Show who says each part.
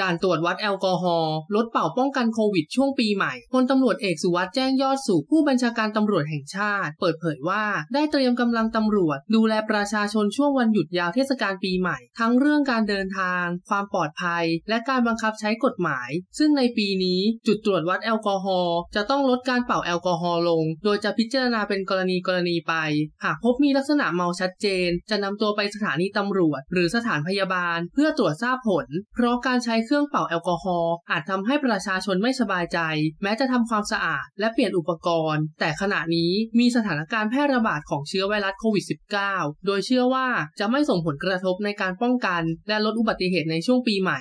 Speaker 1: ด่านตรวจวัดแอลกอฮอล์ลดเป่าป้องกันโควิดช่วงปีใหม่พลตำรวจเอกสุวัสด์แจ้งยอดสุขผู้บัญชาการตำรวจแห่งชาติ เปิดเผยว่าได้เตรียมกำลังตำรวจ ดูแลประชาชนช่วงวันหยุดยาวเทศกาลปีใหม่ ทั้งเรื่องการเดินทาง ความปลอดภัยและการบังคับใช้กฎหมาย ซึ่งในปีนี้จุดตรวจวัดแอลกอฮอล์จะต้องลดการเป่าแอลกอฮอล์ลง โดยจะพิจารณาเป็นกรณีกรณีไป หากพบมีลักษณะเมาชัดเจน จะนำตัวไปสถานีตำรวจ หรือสถานพยาบาล เพื่อตรวจทราบผล เพราะการใช้เครื่องเป่าแอลกอฮอล์อาจทำให้ประชาชนไม่สบายใจ แม้จะทำความสะอาดและเปลี่ยนอุปกรณ์ แต่ขณะนี้มีสถานการณ์แพร่ระบาดของเชื้อไวรัสโควิด -19 โดยเชื่อว่าจะไม่ส่งผลกระทบในการป้องกันและลดอุบั
Speaker 2: ติเหตุในช่วงปีใหม่